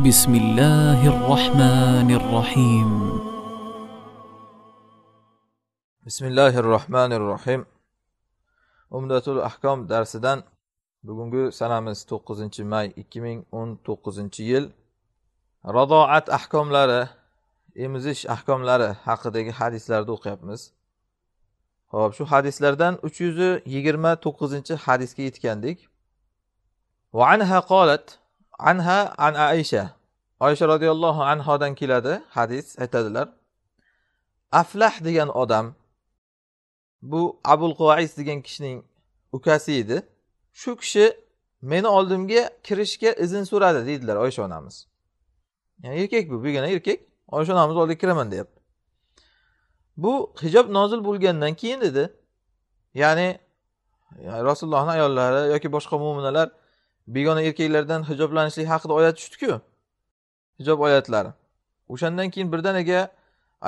بسم الله الرحمن الرحيم بسم الله الرحمن الرحيم umdatul ahkom darsidan bugungi sanamiz to'qqizinchi may ikki ming o'n to'qqizinchi yil radoat ahkomlari emizish ahkomlari haqidagi hadislarni o'qiyapmiz ho'p shu hadislardan uch yuz yigirma to'qqizinchi hadisga yetgandik وعنها قالت anha an aisha oysha roziyallohu anhodan keladi hadis aytadilar aflah degan odam bu abul quvais degan kishining ukasi edi shu kishi meni oldimga kirishga izn so'radi deydilar oysha onamiz ya'ni erkak bu begona erkak oysha onamizni oldiga kiraman deyapti bu hijob nozil bo'lgandan keyin edi ya'ni rasulullohni ayollari yoki boshqa mo'minalar begona erkaklardan hijoblanishlik haqida oyat tushdiku hijob oyatlari o'shandan keyin birdaniga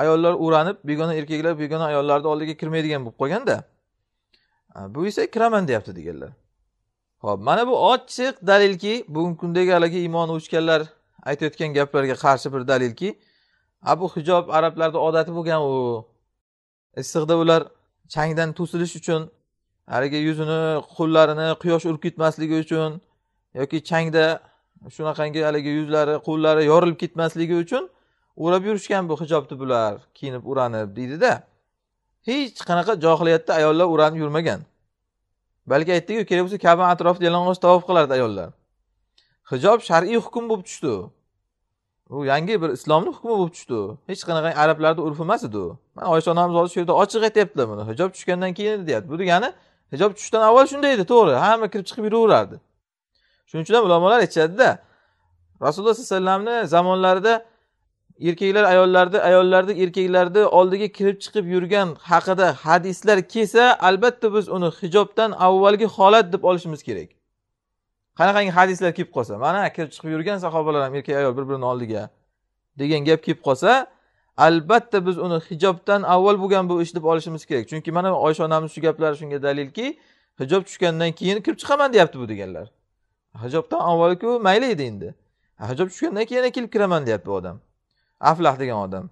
ayollar o'ranib begona erkaklar begona ayollarni oldiga kirmaydigan bo'lib qolganda bu esa kiraman deyapti deganlar ho'p mana bu ochiq dalilki bugungi kundagi haligi iymoni o'chganlar aytayotgan gaplarga qarshi bir dalilki bu hijob arablarni odati bo'lgan u issiqda ular changdan to'silish uchun haligi yuzini qo'llarini quyosh urib ketmasligi uchun yoki changda shunaqangi haligi yuzlari qo'llari yorilib ketmasligi uchun o'rab yurishgan bu hijobni bular kiyinib o'ranib deydida hech qanaqa johiliyatda ayollar o'ranib yurmagan balki aytdiku kerak bo'lsa kaba atrofida yalang'och tavof qilardi ayollar hijob shar'iy hukm bo'lib tushdi u yangi bir islomni hukmi bo'lib tushdi hech qanaqa arablarni urfi emas edi u mana oysha onamiz hozir shu yerda ochiq aytyaptilar buni hijob tushgandan keyin deyapti bu degani hijob tushishdan avval shunday edi to'g'ri hamma kirib chiqib yuraverardi shuning uchun ham ulamolar aytishadida rasululloh sallallohu alayhi vasallamni zamonlarida erkaklar ayollarni ayollarni erkaklarni oldiga kirib chiqib yurgan haqida hadislar kelsa albatta biz uni hijobdan avvalgi holat deb olishimiz kerak qanaqangi hadislar kelib qolsa mana kirib chiqib yurgan sahobalar ham erkak ayol bir birini oldiga degan gap kelib qolsa albatta biz uni hijobdan avval bo'lgan bu ish deb olishimiz kerak chunki mana oysha onamiz shu gaplari shunga dalilki hijob tushgandan keyin kirib chiqaman deyapti bu deganlar hijobdan avvalku mayli edi endi hijob tushgandan keyin kelib kiraman deyapti odam aflah degan odam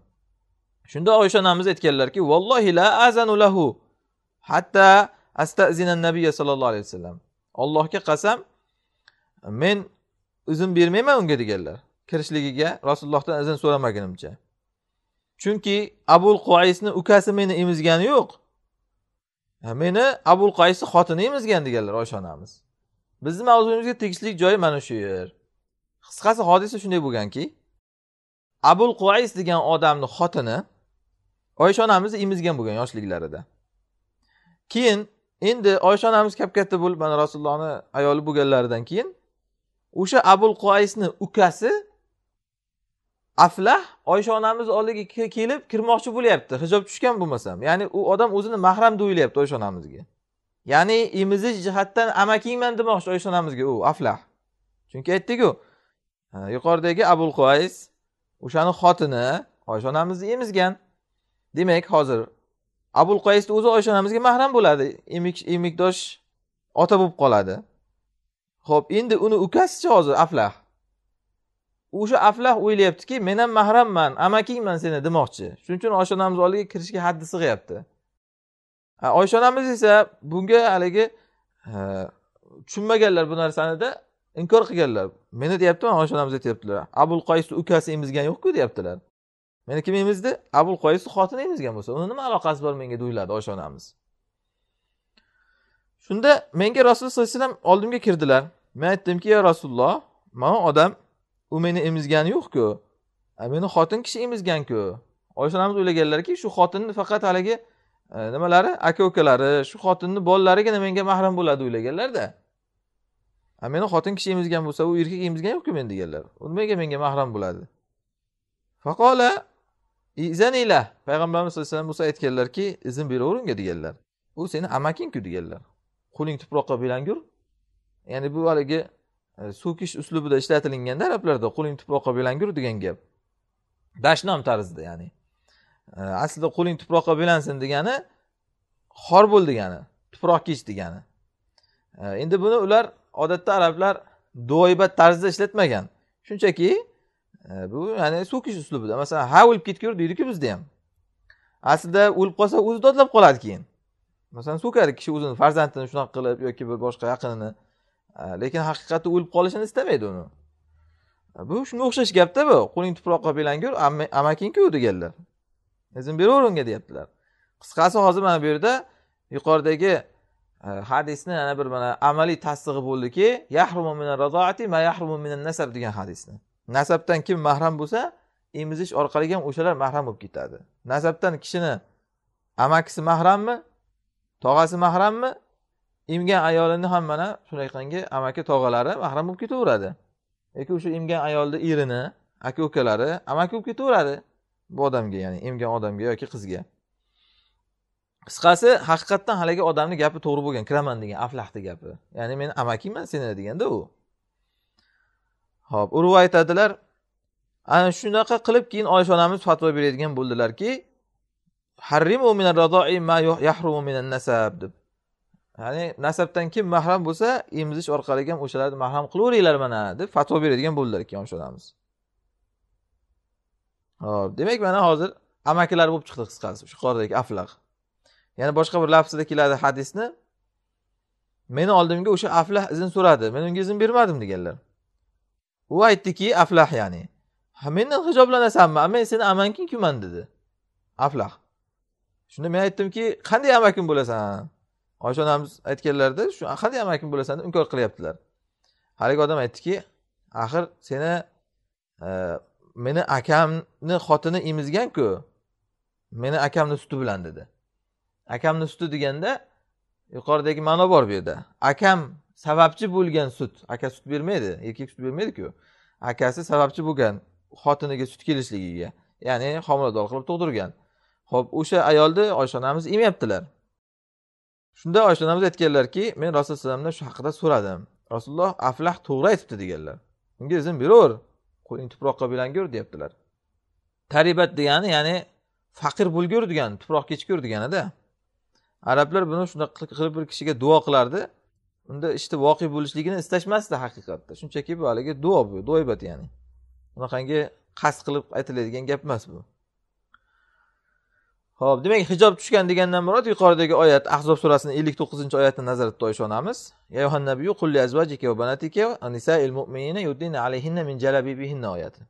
shunda oysha onamiz aytganlarki vallohi la azanu lahu hatta astazina nabiya sallallohu alayhi vasallam allohga qasam men izn bermayman unga deganlar kirishligiga rasulullohdan izn so'ramagunimcha chunki abul qoisni ukasi meni emizgani yo'q meni abul qoisni xotini emizgan deganlar oysha onamiz bizni mavzuyimizga tegishli joyi mana shu yer qisqasi hodisa shunday bo'lganki abul quvays degan odamni xotini oysha onamizni emizgan bo'lgan yoshliklarida keyin endi oysha onamiz kap katta bo'lib mana rasulullohni ayoli bo'lganlaridan keyin o'sha abul quvaysni ukasi aflah oysha onamizni oldiga kelib kirmoqchi bo'lyapti hijob tushgan bo'lmasam ya'ni u odam o'zini mahram deb o'ylayapti oysha onamizga ya'ni emizish jihatdan amakingman demoqchi oysha onamizga u aflah chunki aytdiku yuqoridagi abul qoys o'shani xotini oysha onamizni emizgan demak hozir abul qaysni o'zi oysha onamizga mahram bo'ladi emik emikdosh ota bo'lib qoladi ho'p endi uni ukasichi hozir aflah o'sha aflah o'ylayaptiki men ham mahramman amakingman seni demoqchi shuning uchun oysha onamizni oldiga kirishga haddi sig'yapti oysha onamiz esa bunga haligi tushunmaganlar bu narsanida inkor qilganlar meni deyaptiman oysha onamiz aytyaptilar abul qoyisni ukasi emizgan yo'qku deyaptilar meni kim emizdi abul qoyisni xotini emizgan bo'lsa uni nima aloqasi bor menga deyiladi oysha onamiz shunda menga rasululloh sallallohu alayhi vasallam oldimga kirdilar men aytdimki ya rasululloh mana odam u meni emizgani yo'qku meni xotin kishi emizganku oysha onamiz o'ylaganlarki shu xotinni faqat haligi Э, nimalari aka ukalari shu xotinni bolalariga menga mahram bo'ladi o'ylaganlarda a meni xotin kishi emizgan bo'lsa u erkak emizgan yo'qku men deganlar u nimaga menga mahram bo'ladi faqola izanila payg'ambarimiz sallallohu alayhi vasallam bo'lsa aytganlarki izn beraver unga deganlar u seni amakingku deganlar qo'ling tuproqqa belangur ya'ni bu haligi e, so'kish uslubida ishlatilganda arablarda qo'ling tuproqqa belangur degan gap dashnom tarzida ya'ni aslida qo'ling tuproqqa belansin degani xor bo'l degani tuproq kech degani endi buni ular odatda arablar duoibat tarzda ishlatmagan shunchaki e, bu ya'ni so'kish uslubida masalan ha o'lib ketgur deydiku bizda ham aslida o'lib qolsa o'zi dodlab qoladi keyin masalan so'kadi kishi o'zini farzandini shunaqa qilib yoki bir boshqa yaqinini e, lekin haqiqatda o'lib qolishini istamaydi uni e, bu shunga o'xshash gapda bu qo'ling tuproqqa belangur amaking-ku deganlar izn beraver unga deyaptilar qisqasi hozir mana bu yerda yuqoridagi e, hadisni yana bir mana amaliy tasdig'i bo'ldiki yahrumu minan razoati ma yahrumu minan nasab degan hadisni nasabdan kim mahram bo'lsa emizish orqali ham o'shalar mahram bo'lib ketadi nasabdan kishini amakisi mahrammi tog'asi mahrammi emgan ayolini ham mana shunaqangi amaki tog'alari mahram bo'lib ketaveradi yoki o'sha emgan ayolni erini aka ukalari amaki bo'lib ketaveradi bu odamga ya'ni emgan odamga yoki qizga qisqasi haqiqatdan haligi odamni gapi to'g'ri bo'lgan kiraman degan aflahni gapi ya'ni men amakingman seni deganda u ho'p urva aytadilar ana shunaqa qilib keyin oysha onamiz fatvo beradigan bo'ldilarki deb ya'ni nasabdan kim mahram bo'lsa emizish orqali ham o'shalarni mahram qilaveringlar mana deb fatvo beradigan bo'ldilar keyin oysha onamiz hop demak mana hozir amakilar bo'lib chiqdi qisqasi o'sha yuqoridagi aflag yana boshqa bir lafzida keladi hadisni meni oldimga o'sha aflah izn so'radi men unga izn bermadim deganlar u aytdiki aflah ya'ni mendan hijoblanasanmi men seni kuman dedi aflah shunda men aytdimki qanday amakim bo'lasan oysha onamiz aytganlarida shu qanday amakim bo'lasan deb inkor qilyaptilar haligi odam aytdiki axir seni e, meni akamni xotini emizganku meni akamni suti bilan dedi akamni suti deganda yuqoridagi ma'no bor bu yerda akam sababchi bo'lgan sut aka sut bermaydi erkak sut bermaydiku akasi sababchi bo'lgan xotiniga sut kelishligiga ya'ni homilador qilib tug'dirgan ho'p o'sha ayolni oysha onamiz emayaptilar shunda oysha onamiz aytganlarki men rasululloh alayhi vasallamdan shu haqida so'radim rasululloh aflah to'g'ri aytibdi deganlar unga izn beraver qo'ling tuproqqa bilangur deyaptilar taribat degani ya'ni faqir bo'lgur degani tuproq kechgur deganida arablar buni shunaqa qilib bir kishiga duo qilardi unda ishni voqe bo'lishligini istashmasdi haqiqatda shunchaki bu haligi duo bu duoibat ya'ni bunaqangi qasd qilib aytiladigan gap emas bu ho'p demak hijob tushgan degandan murod yuqoridagi oyat ahzob surasini ellik to'qqizinchi oyatini nazarda tutib onamiz oyati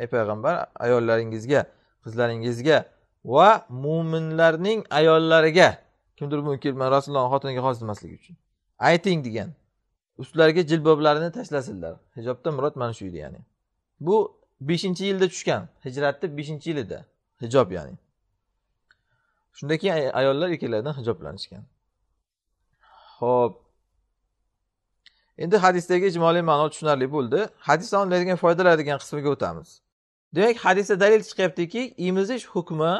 ey payg'ambar ayollaringizga qizlaringizga va mo'minlarning ayollariga kimdir mumkin rasulullohni xotiniga xos demaslik uchun ayting degan ustlariga jilboblarini tashlasinlar hijobda murod mana shu edi ya'ni bu beshinchi yilda tushgan hijratni beshinchi yilida hijob ya'ni shundan keyin ayollar erkaklardan hijoblanishgan ho'p endi hadisdagi ijmoliy ma'no tushunarli bo'ldi hadisdan olinadigan foydalar degan qismiga o'tamiz demak hadisda dalil chiqyaptiki emizish hukmi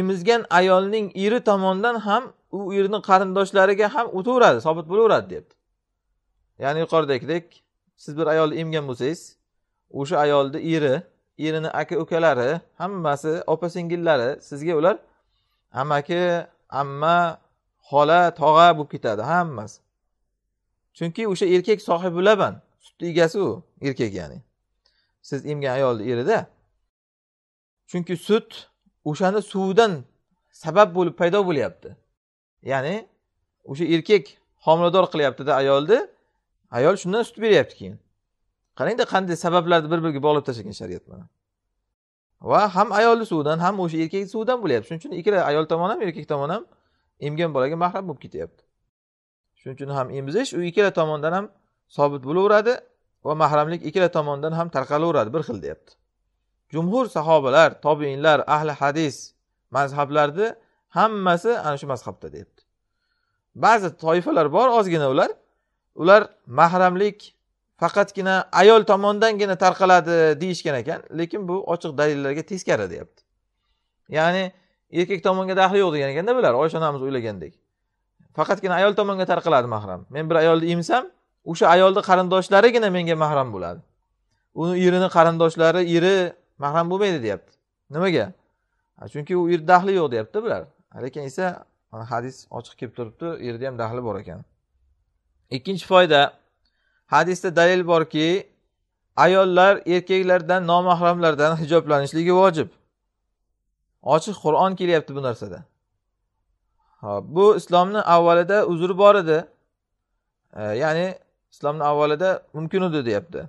emizgan ayolning eri tomonidan ham u erni qarindoshlariga ham o'taveradi sobit bo'laveradi deyapti ya'ni yuqoridagidek siz bir ayolni emgan bo'lsangiz o'sha ayolni eri erini aka ukalari hammasi opa singillari sizga ular amaki amma xola tog'a bo'lib ketadi hammasi chunki o'sha erkak sohibi laban sutni egasi u erkak ya'ni siz emgan ayolni erida chunki sut o'shani suvidan sabab bo'lib paydo bo'lyapti ya'ni o'sha erkak homilador qilyaptida ayolni ayol shundan sut beryapti keyin qarangda qanday sabablarni bir biriga bog'lab tashlagan shariat mana va ham ayolni suvdan ham o'sha erkak suvdan bo'lyapti shuning uchun ikkala ayol tomon ham erkak tomon ham emgan bolaga mahram bo'lib ketyapti shuning uchun ham emizish u ikkala tomondan ham sobit bo'laveradi va mahramlik ikkala tomondan ham tarqalaveradi bir xil deyapti jumhur sahobalar tobeinlar ahli hadis mazhablarni hammasi ana shu mazhabda deyapti ba'zi toifalar bor ozgina ular ular mahramlik faqatgina ayol tomondangina tarqaladi deyishgan ekan lekin bu ochiq dalillarga teskari deyapti ya'ni erkak tomonga daxli yo'q degan ekanda bular oysha onamiz o'ylagandek faqatgina ayol tomonga tarqaladi mahram men bir ayolni emsam o'sha ayolni qarindoshlarigina menga mahram bo'ladi uni erini qarindoshlari eri mahram bo'lmaydi deyapti nimaga chunki u erni daxli yo'q deyaptida bular lekin esa hadis ochiq kelib turibdi erni ham daxli bor ekan ikkinchi foyda hadisda dalil borki ayollar erkaklardan nomahramlardan hijoblanishligi vojib ochiq qur'on kelyapti bu narsada hop bu islomni avvalida uzri bor edi e, ya'ni islomni avvalida mumkin edi deyapti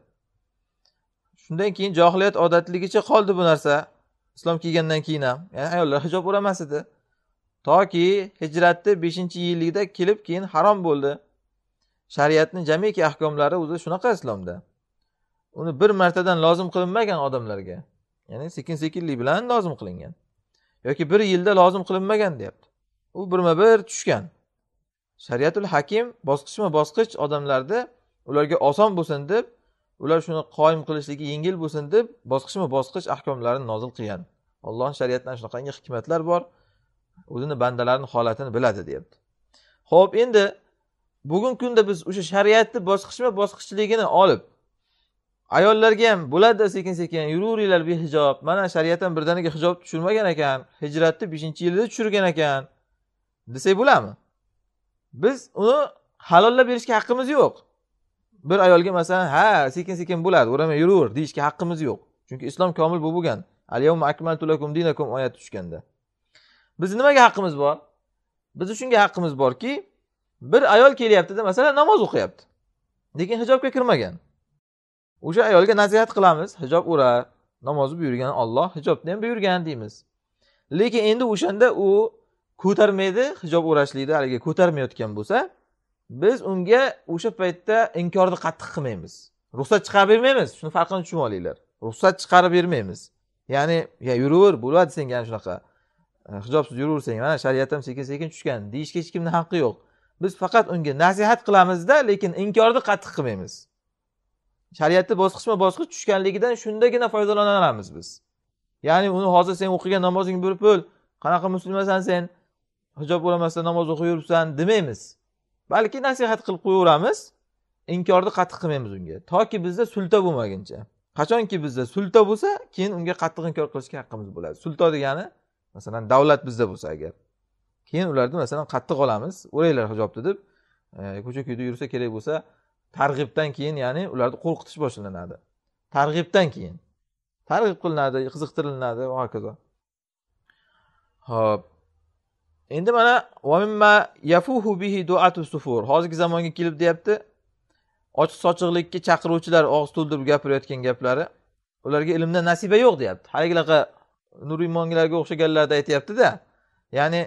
shundan keyin johiliyat odatligicha qoldi bu narsa islom kelgandan keyin ham ya'ni ayollar hijob o'ramas edi toki hijratni beshinchi yillikda kelib keyin harom bo'ldi shariatni jamiki ahkomlari o'zi shunaqa islomda uni bir martadan lozim qilinmagan odamlarga ya'ni sekin sekinlik bilan lozim qilingan yoki bir yilda lozim qilinmagan deyapti u birma bir tushgan shariatul hakim bosqichma bosqich odamlarni ularga oson bo'lsin deb ular shuni qoyim qilishligi yengil bo'lsin deb bosqichma bosqich ahkomlarni nozil qilgan ollohni shariatidan shunaqangi hikmatlar bor o'zini bandalarini holatini biladi deyapti ho'p endi bugungi kunda biz o'sha shariatni bosqichma bosqichligini olib ayollarga ham bo'ladi sekin sekin yuraveringlar behijob mana shariat ham birdaniga hijob tushirmagan ekan hijratni beshinchi yilida tushirgan ekan desak bo'ladimi biz uni halollab berishga haqqimiz yo'q bir ayolga masalan ha sekin sekin bo'ladi o'ramay yuraver deyishga haqqimiz yo'q chunki islom komil bo'lib bo'lgan alyavma akmaltu lakum dinakum oyati tushganda bizni nimaga haqqimiz bor bizni shunga haqqimiz borki bir ayol kelyaptida masalan namoz o'qiyapti lekin hijobga kirmagan o'sha ayolga nasihat qilamiz hijob ura namozni buyurgan olloh hijobni ham buyurgan deymiz lekin endi o'shanda u ko'tarmaydi hijob o'rashlikni haligi ko'tarmayotgan bo'lsa biz unga o'sha paytda inkorni qattiq qilmaymiz ruxsat chiqarib bermaymiz shuni farqini tushunib olinglar ruxsat chiqarib bermaymiz ya'ni ya yuraver bo'ladi senga ana shunaqa hijobsiz yuraversang mana shariat ham sekin sekin tushgan deyishga hech kimni haqqi yo'q biz faqat unga nasihat qilamizda lekin inkorni qattiq qilmaymiz shariatni bosqichma bosqich tushganligidan shundagina foydalana olamiz biz ya'ni uni hozir sen o'qigan namozing bir pul qanaqa musulmasan sen hijob o'ramasdan namoz o'qib yuribsan demaymiz balki nasihat qilib qo'yaveramiz inkorni qattiq qilmaymiz unga toki bizda sulta bo'lmaguncha qachonki bizda sulta bo'lsa keyin unga qattiq inkor qilishga haqqimiz bo'ladi sulto degani masalan davlat bizda bo'lsa agar keyin ularni masalan qattiq olamiz o'ranglar hijobni deb e, ko'cha ko'yda yursa kerak bo'lsa targ'ibdan keyin ya'ni ularni qo'rqitish boshlanadi targ'ibdan keyin targ'ib qilinadi qiziqtirilinadi va hokazo ho'p endi mana hozirgi zamonga kelib deyapti ochiq sochiqlikka chaqiruvchilar og'iz to'ldirib gapirayotgan gaplari ularga ilmda nasiba yo'q deyapti haligilaqa nuriymongilarga o'xshaganlarni aytyaptida ya'ni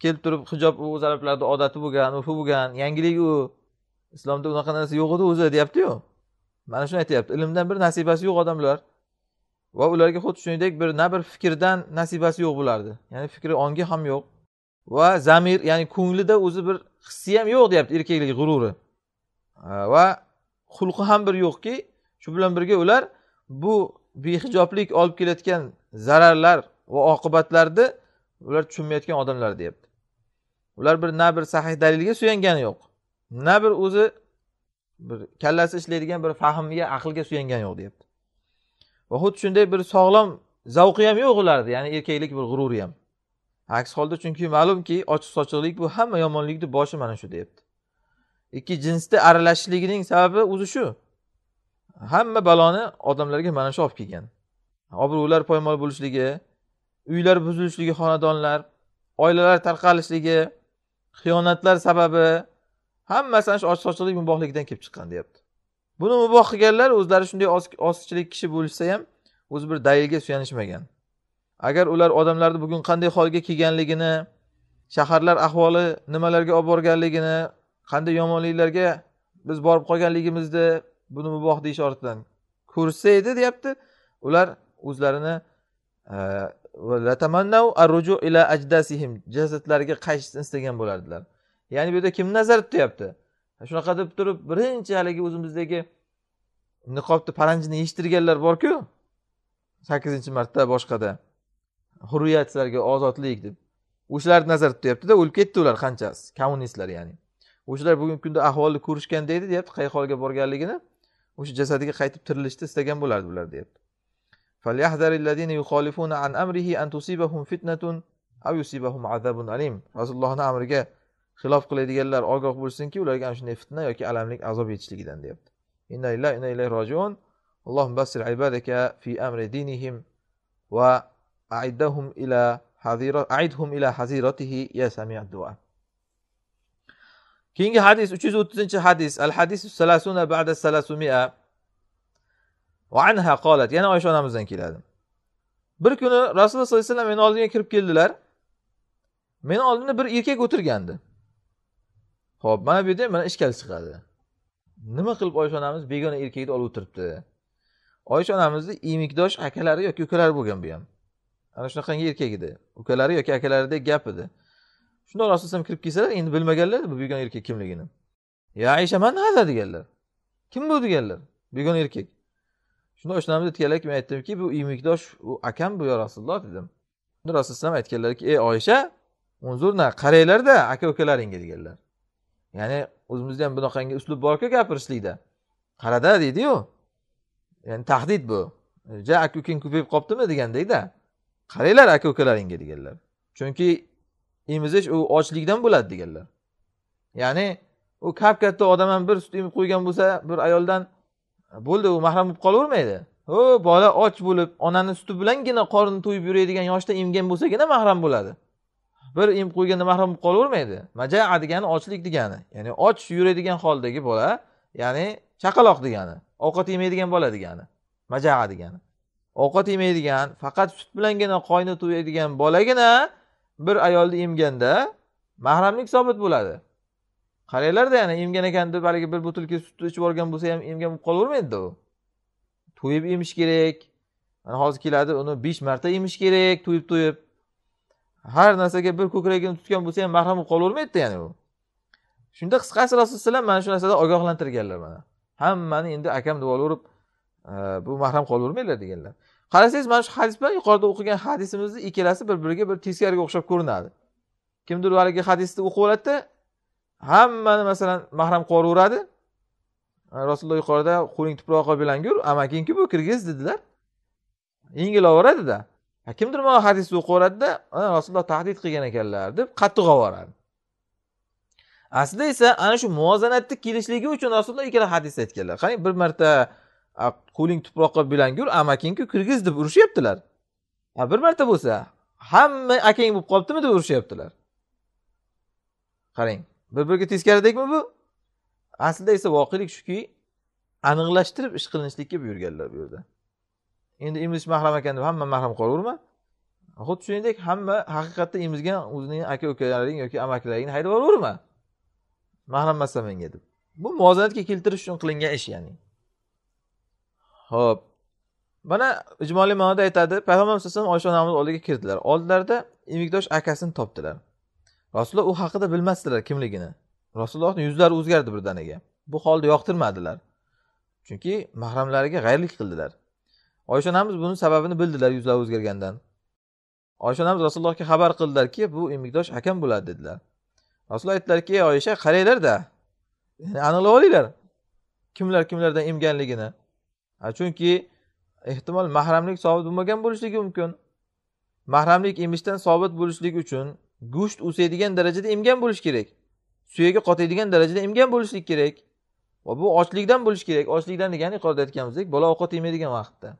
kelib turib hijob u arablarni odati bo'lgan urfi bo'lgan yangilik u islomda unaqa narsa yo'q edi o'zi deyaptiyu mana shuni aytyapti ilmdan bir nasibasi yo'q odamlar va ularga xuddi shuningdek bir na bir fikrdan nasibasi yo'q bo'lardi ya'ni fikri ongi ham yo'q va zamir ya'ni ko'nglida o'zi bir hissi ham yo'q deyapti erkaklik g'ururi va xulqi ham bir yo'qki shu bilan birga ular bu behijoblik olib kelayotgan zararlar va oqibatlarni ular tushunmayotgan odamlar deyapti ular bir na bir sahih dalilga suyangani yo'q na bir o'zi bir kallasi ishlaydigan bir fahmga aqlga suyangani yo'q deyapti va xuddi shunday bir sog'lom zavqi ham yo'q ularni ya'ni erkaklik bir g'ururi ham aks holda chunki ma'lumki ochiq sochiqlik bu hamma yomonlikni boshi mana shu deyapti ikki jinsni aralashishligining sababi o'zi shu hamma baloni odamlarga mana shu olib kelgan obro'lar poymol bo'lishligi uylar buzilishligi xonadonlar oilalar tarqalishligi xiyonatlar sababi hammasi ana shu sochiqlik mubohlikdan kelib chiqqan deyapti buni muboh qilganlar o'zlari shunday ozchilik kishi bo'lishsa ham o'zi bir dalilga suyanishmagan agar ular odamlarni bugun qanday holga kelganligini shaharlar ahvoli nimalarga olib borganligini qanday yomonliklarga biz borib qolganligimizni buni muboh deyish ortidan ko'rsa edi deyapti ular o'zlarini e, arruju ila ajdasihim jasadlariga qaytishni istagan bo'lardilar ya'ni bu yerda kim nazar tutyapti shunaqa deb turib birinchi haligi o'zimizdagi niqobni paranjini yechtirganlar borku sakkizinchi marta boshqada hurriyat sizlarga ozodlik deb o'shalarni nazarda tutyaptida o'lib ketdi ular qanchasi kommunistlar ya'ni o'shalar bugungi kunda ahvolni ko'rishganda edi deyapti qay holga borganligini o'sha jasadiga qaytib tirilishni istagan bo'lardi ular deyapti فَلْيَحْذَرِ الَّذِينَ يُخَالِفُونَ عَنْ أَمْرِهِ أَنْ تُصِيبَهُمْ فِتْنَةٌ أَوْ يُصِيبَهُمْ عَذَابٌ أَلِيمٌ Rasulullohning amriga xilof qiladiganlar ogoh bo'lsinki, ularga ana shunday fitna yoki alamlik azob yetishligidan deyapti. Inna lillahi inna ilayhi rojiun. Allohum basir ibadaka fi amri dinihim va a'iddahum ila hazira a'idhum ila haziratihi ya sami'ad du'a. Keyingi hadis 330-hadis. Al hadis 30 ba'da 300. vaanha qolat yana oysha onamizdan keladi bir kuni rasululloh sollallohu alayhi vasallam meni oldimga kirib keldilar meni oldimda bir erkak o'tirgandi ho'p mana bu yerda mana ishkal chiqadi nima qilib oysha onamiz begona erkakni olib o'tiribdi oysha onamizni emikdosh akalari yoki ukalari bo'lgan bu ham ana shunaqangi erkak edi ukalari yoki akalaridek gap edi shunda rasululloh kirib kelsalar endi bilmaganlar bu begona erkak kimligini ya aysha man hada deganlar kim bu deganlar begona erkak shunda oshnamni aytganlarki men aytdimki bu imikdosh u akam bu yo rasululloh dedim shunda rasulullohu alayhi aytganlarki ey oysha unzurna qaranglarda aka ukalaringga deganlar ya'ni o'zimizda ham bunaqangi uslub borku gapirishlikda qarada deydiyu ya'ni tahdid bu ja aka uking ko'payib qolibdimi degandekda qaranglar aka ukalaringga deganlar chunki emizish u ochlikdan bo'ladi deganlar ya'ni u kap katta odam ham bir sut emib qo'ygan bo'lsa bir ayoldan bo'ldi u mahram bo'lib qolavermaydi ho bola och bo'lib onani suti bilangina qorni to'yib yuradigan yoshda emgan bo'lsagina mahram bo'ladi bir emib qo'yganda mahram bo'lib qolavermaydi majaa degani ochlik degani ya'ni och yuradigan holdagi bola ya'ni chaqaloq degani ovqat yemaydigan bola degani majaa degani ovqat yemaydigan faqat sut bilangina qoyni to'yadigan bolagina bir ayolni emganda mahramlik sobit bo'ladi qaranglarda yana emgan ekan deb haligi bir butilka sutni ichib olgan bo'lsa ham emgan bo'lib qolavermaydida u to'yib emish kerak mana hozir keladi uni besh marta emish kerak to'yib to'yib har narsaga bir ko'kragini tutgan bo'lsa ham mahram bo'lib qolavermaydida ya'ni u shunda qisqasi rasulullohu alayhi vasallam mana shu narsadan ogohlantirganlar mana hammani endi akam deb olaverib e, bu mahram qolavermanglar deganlar qarasangiz mana shu hadis bilan yuqorida o'qigan hadisimizni ikkalasi bir biriga bir teskariga o'xshab ko'rinadi kimdir haligi hadisni o'qib oladida hammani masalan mahram qilib rasululloh yuqorida qo'ling tuprog'i bilan yur amakingki bu kirgiz dedilar yengilaveradida kimdir mana hadisni o'qiveradida rasululloh tahdid qilgan ekanlar deb qattiq olib aslida esa ana shu muvozanatni kelishligi uchun rasululloh ikkala hadis aytganlar qarang bir marta qo'ling tuproqqa bilan gur amakingku kirgiz deb urishyaptilar bir marta bo'lsa hamma akang bo'lib qolibdimi deb urishyaptilar qarang bir biriga teskaridekmi bu aslida esa voqelik shuki aniqlashtirib ish qilinishlikka buyurganlar bu yerda endi emizish mahram ekan deb hamma mahram qolaverma xuddi shuningdek hamma haqiqatda emizgan o'zining aka ukalaring yoki amakilaringni haydab yuboraverma mahram emassan menga deb bu muvozanatga keltirish uchun qilingan ish ya'ni ho'p mana ijmoliy ma'noda aytadi payg'ambar vasallam oysha onamiz oldiga kirdilar oldilarida emikdosh akasini topdilar rasululloh u haqida bilmasdilar kimligini rasulullohni yuzlari o'zgardi birdaniga bu holda yoqtirmadilar chunki mahramlariga g'ayrlik qildilar oysha onamiz buni sababini bildilar yuzlari o'zgargandan oysha onamiz rasulullohga xabar qildilarki bu emikdosh akam bo'ladi dedilar rasululloh aytdilarki ey oysha qaranglarda aniqlab olinglar kimlar kimlardan emganligini chunki ehtimol mahramlik sobit bo'lmagan bo'lishligi mumkin mahramlik emishdan sobit bo'lishligi uchun go'sht o'saydigan darajada emgan bo'lishi kerak suyagi qotaydigan darajada emgan bo'lishlik kerak va bu ochlikdan bo'lishi kerak ochlikdan degani yuqorida aytganimizdek bola ovqat yemaydigan vaqtda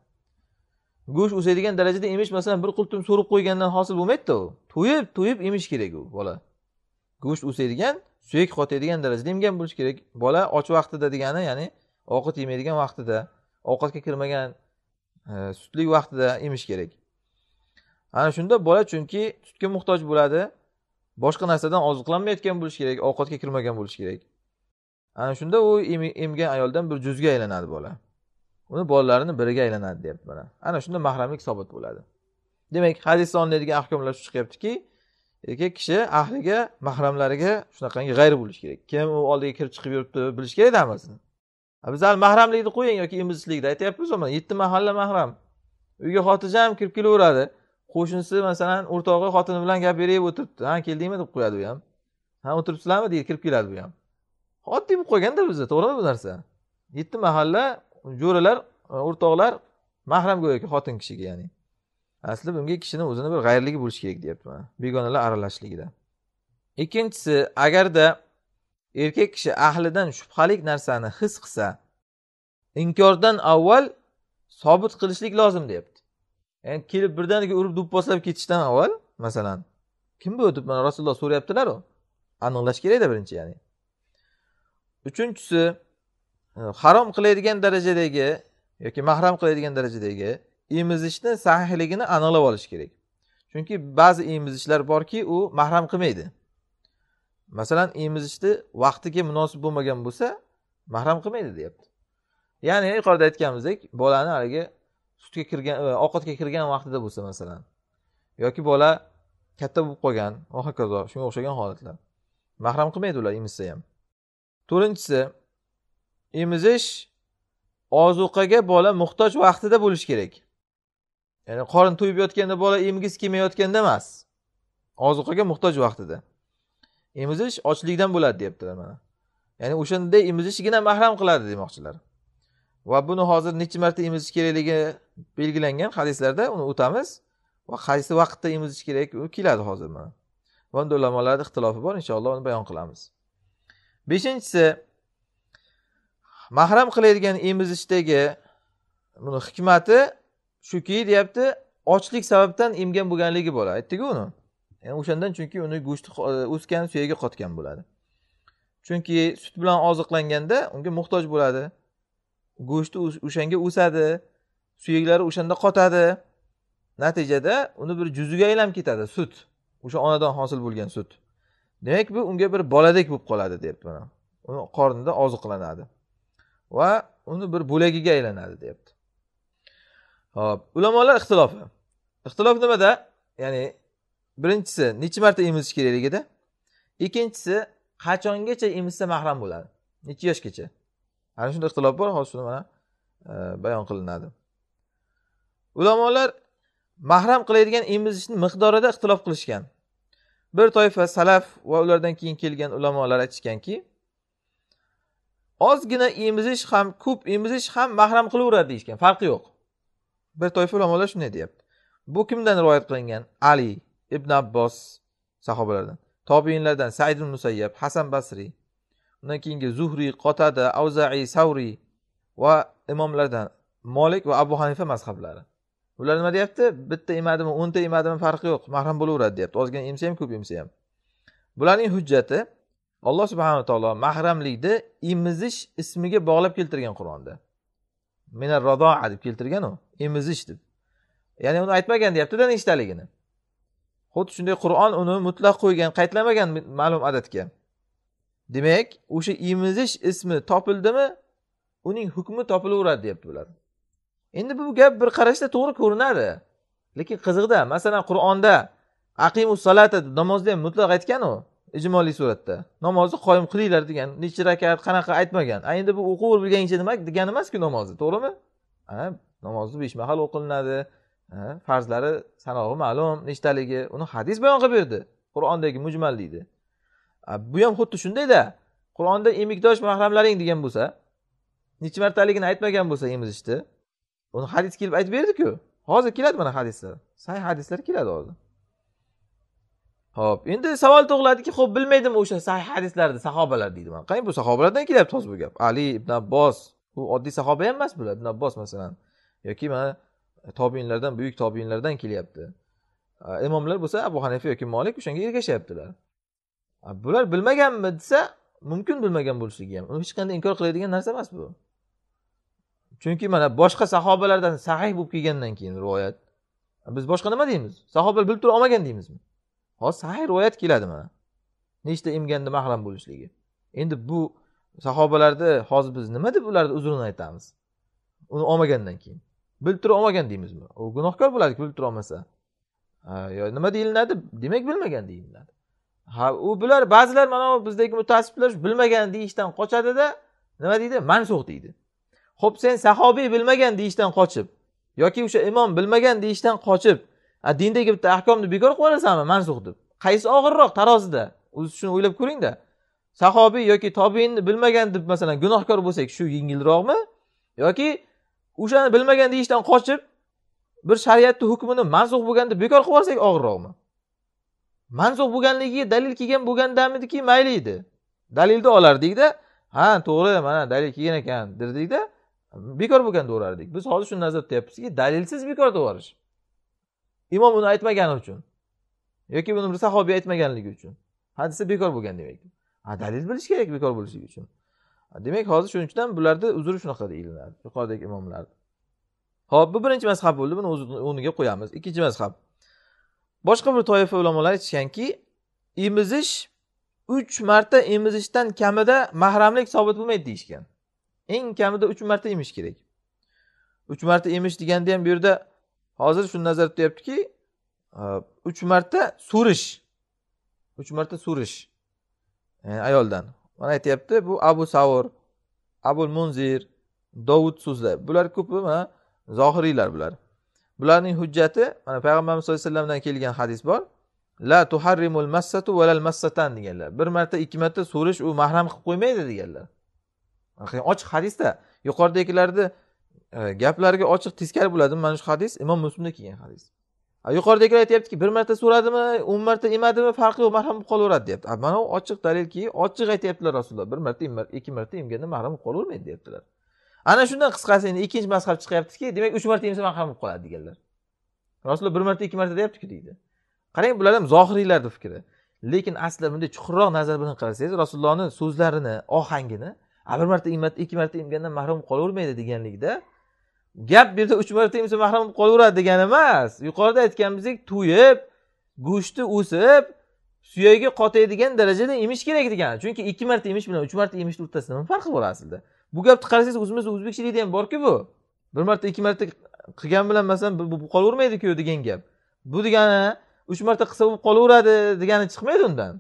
go'sht o'saydigan darajada emish masalan bir qultum so'rib qo'ygandan hosil bo'lmaydida u to'yib to'yib emish kerak u bola go'sht o'saydigan suyak qotaydigan darajada emgan bo'lishi kerak bola och vaqtida degani ya'ni ovqat yemaydigan vaqtida ovqatga kirmagan e, sutlik vaqtida emish kerak ana shunda bola chunki sutga muhtoj bo'ladi boshqa narsadan oziqlanmayotgan bo'lishi kerak ovqatga kirmagan bo'lishi kerak ana shunda u emgan ayoldan bir juzga aylanadi bola uni bolalarini biriga aylanadi deyapti mana ana shunda mahramlik sobit bo'ladi demak hadisda olinadigan ahkomlar shu chiqyaptiki erkak kishi ahliga mahramlariga shunaqangi g'ayri bo'lishi kerak kim u oldiga kirib chiqib yuribdi bilish kerakda hammasini biz hali mahramlikni qo'ying yoki emizishlikni aytyapmiz mana yetti mahalla mahram uyga xotirjam kirib kelaveradi qo'shnisi masalan o'rtog'i xotini bilan gap berib o'tiribdi ha keldingmi deb qo'yadi u ham ha o'tiribsizlarmi deydi kirib keladi bu ham oddiy bo'lib qolganda bizda to'g'rimi bu narsa yetti mahalla jo'ralar e, o'rtoqlar mahram go'yoki xotin kishiga ya'ni asli bunga kishini o'zini bir g'ayrligi bo'lishi kerak deyapti mana begonalar aralashishligida ikkinchisi agarda erkak kishi ahlidan shubhalik narsani his qilsa inkordan avval sobit qilishlik lozim deyapti endi kelib birdaniga urib do'pposlab ketishdan avval masalan kim bu deb mana rasululloh so'rayaptilaru aniqlash kerakda birinchi ya'ni uchinchisi e, harom qiladigan darajadagi yoki mahram qiladigan darajadagi emizishni sahihligini aniqlab olish kerak chunki ba'zi emizishlar borki u mahram qilmaydi masalan emizishni vaqtiga munosib bo'lmagan bo'lsa mahram qilmaydi deyapti ya'ni yuqorida aytganimizdek bolani haligi sutga kirgan e, ovqatga kirgan vaqtida bo'lsa masalan yoki bola katta bo'lib qolgan va hokazo shunga o'xshagan holatlar mahram qilmaydi ular emizsa ham to'rtinchisi emizish ozuqaga bola muhtoj vaqtida bo'lishi kerak ya'ni qorin to'yib yotganda bola emgisi kelmayotganda emas ozuqaga muhtoj vaqtida emizish ochlikdan bo'ladi deyaptilar mana ya'ni o'shanday emizishgina mahram qiladi demoqchilar va buni hozir necha marta emizish kerakligi belgilangan hadislarda uni o'tamiz va qaysi vaqtda emizish kerak u keladi hozir mana bunda ulamolarni ixtilofi bor inshaalloh uni bayon qilamiz beshinchisi mahram qiladigan emizishdagi buni hikmati shuki deyapti ochlik sababdan emgan bo'lganligi bo'ladi aytdiku uni yani o'shandan chunki uni go'shti o'sgan suyagi qotgan bo'ladi chunki sut bilan oziqlanganda unga muhtoj bo'ladi go'shti o'shanga o'sadi suyaklari o'shanda qotadi natijada uni bir juziga aylanib ketadi sut o'sha onadan hosil bo'lgan sut demak bu unga bir boladek bo'lib qoladi deyapti mana uni qornida oziqlanadi va uni bir bo'lagiga aylanadi deyapti hop ulamolar ixtilofi ixtilof nimada ya'ni birinchisi necha marta emizish kerakligida ikkinchisi qachongacha emizsa mahram bo'ladi necha yoshgacha ana shunday ixtilof bor hozir shuni mana e, bayon qilinadi ulamolar mahram qiladigan emizishni miqdorida ixtilof qilishgan bir toifa salaf va ulardan keyin kelgan ulamolar aytishganki ozgina emizish ham ko'p emizish ham mahram qilaveradi deyishgan farqi yo'q bir toifa ulamolar shunday deyapti bu kimdan rivoyat qilingan ali ibn abbos sahobalardan tobiinlardan said musayyab hasan basriy undan keyingi zuhriy qotada avzaiy savriy va imomlardan molik va abu hanifa mazhablari ular nima deyapti bitta emadimi o'nta emadimi farqi yo'q mahram bo'laveradi deyapti ozgina emsa ham ko'p emsa ham bularning hujjati alloh subhanaa taolo mahramlikni emizish ismiga bog'lab keltirgan qur'onda mina radoa deb keltirgan u emizish deb ya'ni uni aytmagan deyaptida nechtaligini xuddi shunday qur'on uni mutlaq qo'ygan qaytlamagan ma'lum adadga demak o'sha emizish ismi topildimi uning hukmi topilaveradi deyapti bular endi bu gap bir qarashda to'g'ri ko'rinadi lekin qiziqda masalan qur'onda aqimu salata namozda ham mutlaq aytgan u ijmoliy suratda namozni qoyim qilinglar degan nechi rakat qanaqa aytmagan a endi bu o'qib bilganingcha nima degani emasku namozni to'g'rimi namozni besh mahal o'qilinadi farzlari sanog'i ma'lum nechtaligi uni hadis bayon qilib berdi qur'ondagi mujmal deydi bu ham xuddi shundayda qur'onda emikdosh mahramlaring degan bo'lsa necha martaligini aytmagan bo'lsa emizishni uni hadis kelib aytib berdiku hozir keladi mana hadislar sahih hadislar keladi hozir ho'p endi savol tug'iladiki ho'p bilmaydim o'sha sahih hadislarni sahobalar deydi mana qarang bu sahobalardan kelyapti hozir bu gap ali ibn abbos bu oddiy sahoba ham emas bular ibn abbos masalan yoki mana e, tobiinlardan buyuk tobiinlardan kelyapti imomlar bo'lsa abu hanifa yoki molik o'shanga ergashyaptilar bular bilmaganmi desa mumkin bilmagan bo'lishligi ham uni hech qanday inkor qiladigan narsa emas bu chunki mana boshqa sahobalardan sahih bo'lib kelgandan keyin rivoyat biz boshqa nima deymiz sahobalar bilib tura olmagan deymizmi hozir sahiy rivoyat keladi mana nechta emganda mahram bo'lishligi endi bu sahobalarni hozir biz nima deb ularni uzrini aytamiz uni olmagandan keyin bilib tura olmagan deymizmi u gunohkor bo'ladi bilib tura olmasa yo nima deyiladi demak bilmagan deyiladi ha u bular ba'zilar mana bizdagi mutassiblar bilmagan deyishdan qochadida nima deydi mansuh deydi ho'p sen sahobiy bilmagan deyishdan qochib yoki o'sha imom bilmagan deyishdan qochib dindagi bitta ahkomni bekor qilib yuborasanmi mansuh deb qaysi og'irroq tarozida o'zi shuni o'ylab ko'ringda sahobiy yoki tobiinni bilmagan deb masalan gunohkor bo'lsak shu yengilroqmi yoki o'shani bilmagan deyishdan qochib bir shariatni hukmini mansuh deb bekor qilib yuborsak og'irroqmi manzuh bo'lganligiga dalil kelgan bo'lgandamidiki mayli edi dalilni olardikda ha to'g'ri mana dalil kelgan ekan derdikda bekor bo'lgan deb biz hozir shuni nazarda tutyapmizki dalilsiz bekor deyuborish imom uni aytmagani uchun yoki buni bir sahobiy aytmaganligi uchun hadisa bekor bo'lgan demak ha dalil bilish kerak bekor bo'lishligi uchun demak hozir shuning uchun ham bularni uzri shunaqa deyiladi yuqoridagi imomlarni ho'p bu birinchi mazhab bo'ldi buni o'rniga qo'yamiz ikkinchi mazhab boshqa bir toifa ulamolar aytishganki emizish uch marta emizishdan kamida mahramlik sobit bo'lmaydi deyishgan eng kamida uch marta emish kerak uch marta emish deganda ham bu yerda hozir shuni nazarda tutyaptiki e, uch marta so'rish uch marta so'rish yani e, ayoldan mana aytyapti bu abu savur abu munzir dovud so'zlar bular ko'p mana zohiriylar bular bularning hujjati mana payg'ambarimiz sallallohu alayhi vasallamdan kelgan hadis bor la tuharrimul massatu valal massatan deganlar bir marta ikki marta so'rish u mahram qilib qo'ymaydi deganlar ochiq hadisda yuqoridagilarni e, gaplariga ochiq teskari bo'ladi mana shu hadis imom muslimda kelgan hadis yuqoridagilar aytyaptiki bir marta so'radimi o'n marta emadimi farqi yo'q mahram bo'lib qolaveradi deyapti mana bu ochiq dalilki ochiq aytyaptilar rasululloh bir marta ikki marta emganda mahram bo'lib qolavermaydi deyaptilar ana shundan qisqasi endi ikkinchi mazhab chiqyaptiki demak uch marta yemsa man bo'lib qoladi deganlar rasululloh bir marta ikki marta deyaptiku deydi qarang bular ham zohiriylarni fikri lekin asli bunday chuqurroq nazar bilan qarasangiz rasulullohni so'zlarini ohangini a bir marta ikki marta emgandan mahrum bo'lib qolavermaydi deganlikda gap bu yerda uch marta yemsa mahrum bo'lib qolaveradi degani emas yuqorida aytganimizdek to'yib go'shti o'sib suyagi qotaydigan darajada emish kerak degani chunki ikki marta emish bilan uch marta emishni o'rtasida nima farqi bor aslida bu gapni qarasangiz o'zimizni o'zbekchilikda ham borku bu bir marta ikki marta qilgan bilan masalan bu qolavermaydiku degan gap bu degani uch marta qilsa bo'lib qolaveradi degani chiqmaydi undan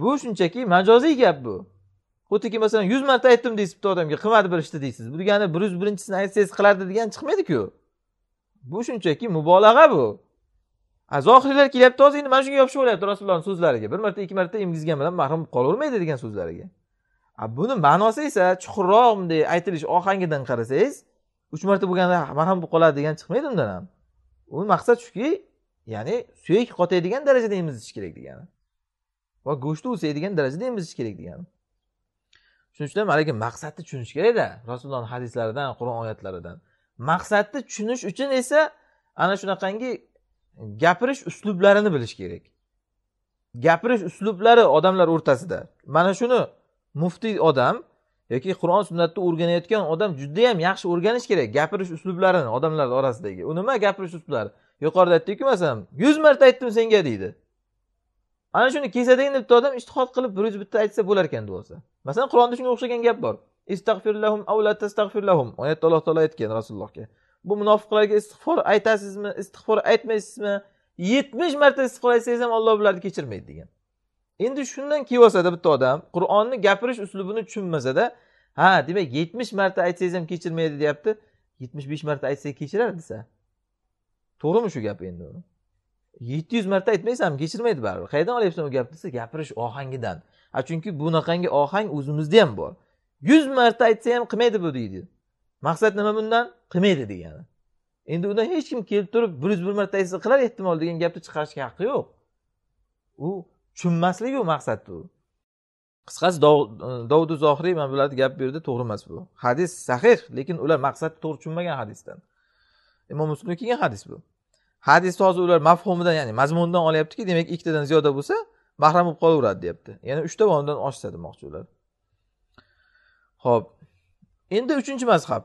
bu shunchaki majoziy gap bu xuddiki masalan yuz marta aytdim deysiz bitta odamga qilmadi bir ishni deysiz bu degani bir yuz birinchisini aytsangiz qiladi degani chiqmaydiku bu shunchaki mubolag'a bu zohiylar kelyapti hozir endi mana shunga yopishib olyapti rasulullohni so'zlariga bir marta ikki marta emgizgan bilan mahrum bo'lib qolavermaydi degan so'zlariga buni ma'nosi esa chuqurroq bunday aytilish ohangidan qarasangiz uch marta bo'lganda marhamat bo'lib qoladi degan chiqmaydi undan ham u maqsad shuki ya'ni suyak qotadigan darajada emizish kerak degani va go'shtni o'saydigan darajada emizish kerak degani shuning uchun ham haligi maqsadni tushunish kerakda rasulullohni hadislaridan qur'on oyatlaridan maqsadni tushunish uchun esa ana shunaqangi gapirish uslublarini bilish kerak gapirish uslublari odamlar o'rtasida mana shuni muftiy odam yoki qur'on sunnatni o'rganayotgan odam judayam yaxshi o'rganish kerak gapirish uslublarini odamlar orasidagi u nima gapirish uslublari yuqorida aytdikku masalan yuz marta aytdim senga deydi ana shuni kesadagina bitta odam istihod qilib bir yuz bitta aytsa bo'lar ekan bo'lsa masalan qur'onda shunga o'xshagan gap bor istag'firlahum avla tastag'firlahum oyatda alloh taolo aytgan rasulullohga bu munofiqlarga istig'for aytasizmi istig'for aytmaysizmi yetmish marta istig'for aytsangiz ham olloh bularni kechirmaydi degan endi shundan kelib olsada bitta odam qur'onni gapirish uslubini tushunmasada ha demak yetmish marta aytsangiz ham kechirmaydi deyapti yetmish besh marta aytsak kechiradi desa to'g'rimi shu gap endi yetti yuz marta aytmaysiz ham kechirmaydi baribir qayerdan olyapsan u gapni desa gapirish ohangidan a chunki bunaqangi ohang o'zimizda ham bor yuz marta aytsa ham qilmaydi bu deydi maqsad nima bundan qilmaydi degani endi undan hech kim kelib turib bir yuz bir marta aytsa qilar ehtimol degan gapni chiqarishga haqqi yo'q u tushunmaslik u maqsad u qisqasi dovudi zohiriy mana bularni gap bu yerda to'g'ri emas bu hadis sahih lekin ular maqsadni to'g'ri tushunmagan hadisdan imom muslimda kelgan hadis bu hadisni hozir ular mafhumidan ya'ni mazmunidan olyaptiki demak ikkitadan ziyoda bo'lsa mahram bo'lib qolaveradi deyapti ya'ni uchta va oshsa demoqchi ular ho'p endi uchinchi mazhab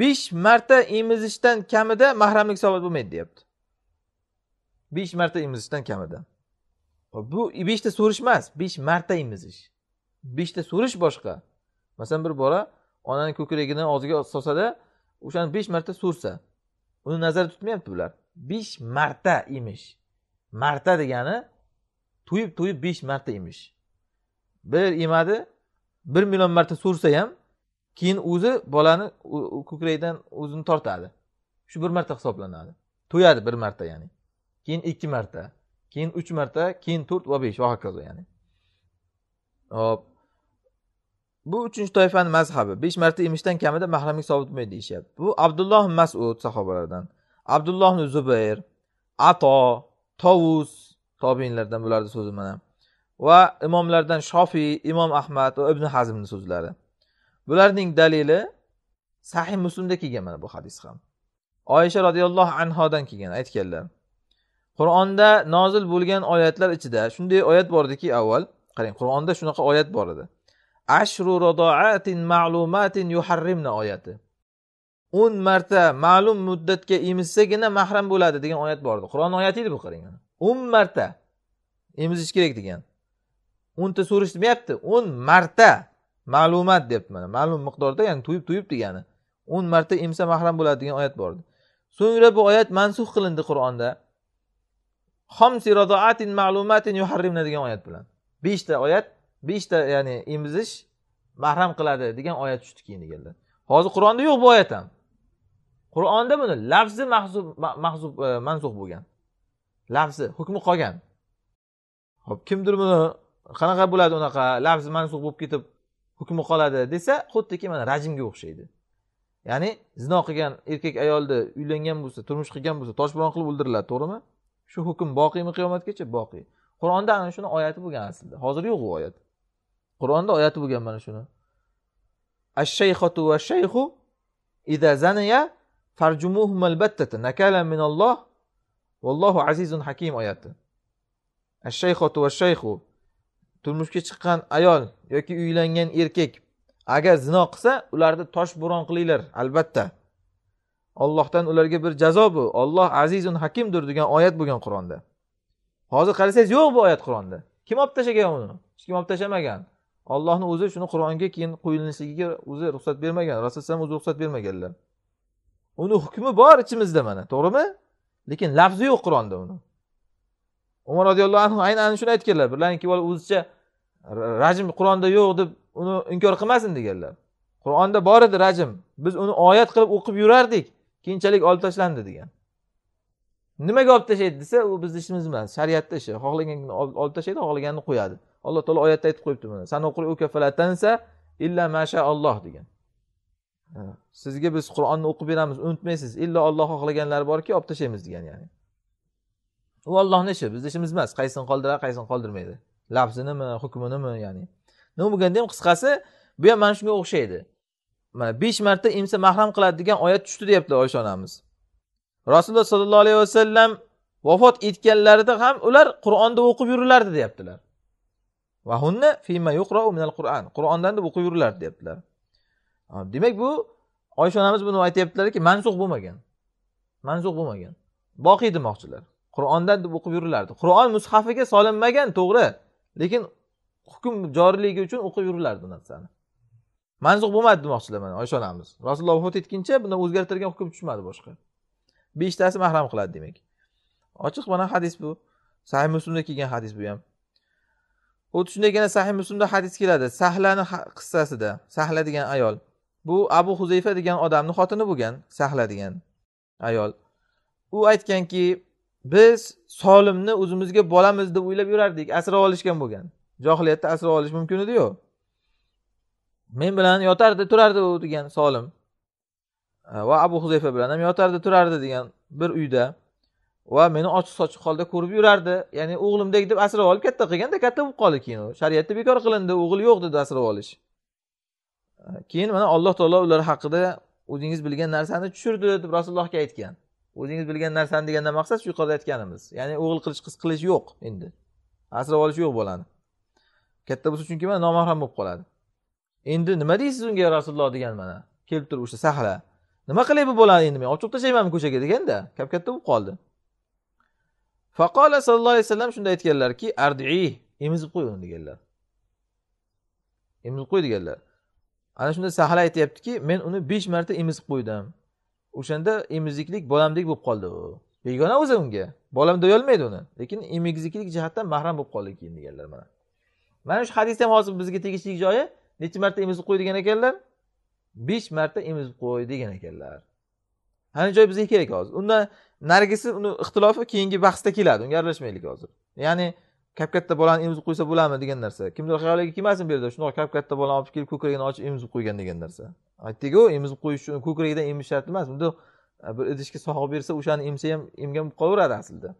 besh marta emizishdan kamida mahramlik hisobat bo'lmaydi deyapti besh marta emizishdan kamida bu beshta so'rish emas besh marta emizish beshta so'rish boshqa masalan bir bola onani ko'kragini og'ziga solsada o'shani besh marta so'rsa uni nazarda tutmayapti bular besh marta emish marta degani to'yib to'yib besh marta emish bir emadi bir million marta so'rsa ham keyin o'zi bolani ko'kragidan o'zini tortadi shu bir marta hisoblanadi to'yadi bir marta ya'ni keyin ikki marta keyin uch marta keyin to'rt va besh va hokazo ya'ni hop bu uchinchi toifani mazhabi besh marta emishdan kamida mahramlik sovutmaydi deyishyapti bu abdulloh masud sahobalardan abdulloh zubayr ato tovus tobinlardan bularni so'zi mana va imomlardan shofiy imom ahmad va ibn hazmni so'zlari bularning dalili sahih muslimda kelgan mana bu hadis ham oyisha roziyallohu anhodan kelgan aytganlar qur'onda nozil bo'lgan oyatlar ichida shunday oyat bordiki avval qarang qur'onda shunaqa oyat bor edi ashru radoatin ma'lumatin yuharrimna oyati o'n marta ma'lum muddatga emizsagina mahram bo'ladi degan oyat bor edi qur'on oyati edi bu qarang o'n marta emizish kerak degan o'nta demayapti o'n marta ma'lumat deyapti mana ma'lum miqdorda ya'ni to'yib to'yib degani o'n marta emsa mahram bo'ladi degan oyat bor edi so'ngra bu oyat mansux qilindi qur'onda xomsi radoatin ma'lumatin yuharrimna degan oyat bilan beshta oyat beshta ya'ni emizish mahram qiladi degan oyat tushdi keyin deganlar hozir qur'onda yo'q bu oyat ham qur'onda buni lafzi mahzub mahzub e, mansub bo'lgan lafzi hukmi qolgan ho'p kimdir buni qanaqa bo'ladi unaqa lafzi mansub bo'lib ketib hukmi qoladi desa xuddiki mana rajmga o'xshaydi ya'ni zino qilgan erkak ayolni uylangan bo'lsa turmush qilgan bo'lsa toshbo'ron qilib o'ldiriladi to'g'rimi shu hukm boqiymi qiyomatgacha boqiy qur'onda ana shuni oyati bo'lgan aslida hozir yo'q u oyat qur'onda oyati bo'lgan mana shuni ashshayxotu va shayxu farjumuhum nakala minalloh vallohu azizun hakim oyati ashshayxotu va shayxu turmushga chiqqan ayol yoki uylangan erkak agar zino qilsa ularni toshbo'ron qilinglar albatta ollohdan ularga bir jazo bu olloh azizun hakimdir degan oyat bo'lgan qur'onda hozir qarasangiz yo'q bu oyat qur'onda kim olib tashlagan uni hech kim olib tashlamagan ollohni o'zi shuni qur'onga keyin qo'yilishligiga o'zi ruxsat bermagan rasululloh o'zi ruxsat bermaganlar uni hukmi bor ichimizda mana to'g'rimi lekin lafzi yo'q qur'onda uni umar roziyallohu anhu aynan ana shuni aytganlar olib o'zicha rajm qur'onda yo'q deb uni inkor qilmasin deganlar qur'onda bor edi rajm biz uni oyat qilib o'qib yurardik keyinchalik olib tashlandi degan nimaga olib tashlaydi desa u bizni ishimiz emas shariatni ishi xohlaganini olib tashlaydi xohlaganini qo'yadi alloh taolo oyatda aytib qo'yibdi buni sanoqriukafalatansa illa masha alloh degan sizga biz qur'onni o'qib beramiz unutmaysiz illo olloh xohlaganlari borki olib tashlaymiz degan ya'ni u ollohni ishi bizni ishimiz emas qaysini qoldiradi qaysini qoldirmaydi lafzinimi hukminimi ya'ni nima bo'lganda ham qisqasi bu ham mana shunga o'xshaydi mana besh marta imsa mahram qiladi degan oyat tushdi deyaptilar oysha onamiz rasululloh sollallohu alayhi vasallam vafot etganlarida ham ular qur'onda o'qib yurilardi deyaptilar vahunna fima qur'an qur'ondan deb o'qib yurilardi deyaptilar demak bu oysha onamiz buni aytyaptilarki mansuh bo'lmagan mansuh bo'lmagan boqiy demoqchilar qur'ondan deb o'qib yurilardi qur'on mushafiga solinmagan to'g'ri lekin hukm joriyligi uchun o'qib yurilardi narsani manzuq bo'lmadi demoqchilar mana oysha onamiz rasululloh vafot etguncha bundan o'zgartirgan hukm tushmadi boshqa beshtasi mahram qiladi demak ochiq mana hadis bu sahih muslimda kelgan hadis bu ham xuddi shundaygina sahih muslimda hadis keladi sahlani qissasida sahla degan ayol bu abu huzayfa degan odamni xotini bo'lgan sahla degan ayol u aytganki biz solimni o'zimizga bolamiz deb o'ylab yurardik asrab olishgan bo'lgan johiliyatda asrab olish mumkin ediyu men bilan yotardi turardi u degan solim e, va abu huzayfa bilan ham yotardi turardi degan bir uyda va meni ochiq sochiq holda ko'rib yurardi ya'ni o'g'limdek deb asrab olib katta qilganda katta bo'lib qoldi keyin u shariatda bekor qilindi o'g'il yo'q dedi asrab olish e, keyin mana alloh taolo ular haqida o'zingiz bilgan narsani tushirdi deb rasulullohga aytgan o'zingiz bilgan narsani degandan maqsad shu yuqorida aytganimiz ya'ni o'g'il qilish qiz qilish yo'q endi asrab olish yo'q bolani katta bo'lsa chunki mana nomahram bo'lib qoladi endi nima deysiz unga rasululloh degan mana kelib turib o'sha sahra nima qilay bu bolani endi men olib chiqib tashlaymanmi ko'chaga deganda kap katta bo'lib qoldi faqola sallallohu alayhi vasallam shunda aytganlarki ardi emizib qo'y uni deganlar emizib qo'y deganlar ana shunda sahra aytyaptiki men uni besh marta emizib qo'ydim o'shanda emiziklik bolamdek bo'lib qoldi u begona o'zi unga bolam deyolmaydi uni lekin emiziklik jihatdan mahram bo'lib qoldi keyin deganlar mana mana shu hadisda ham hozir bizga tegishli joyi nechi marta emizib qo'y degan ekanlar besh marta emizib qo'y degan ekanlar ana joy bizga kerak hozir undan narigisi uni ixtilofi keyingi bahsda keladi unga aralashmaylik hozir ya'ni kap katta bolani emizib qo'ysa bo'ladimi degan narsa kimdir xayoliga kelmasin bu yerda shundoq kap katta bolani olib kelib ko'kragini ochib emizib qo'ygan degan narsa aytdikku emizib qo'yish uchun ko'kragidan emish shart emas bundoq bir idishga sog'ib bersa o'shani emsa ham emgan bo'lib qolaveradi aslida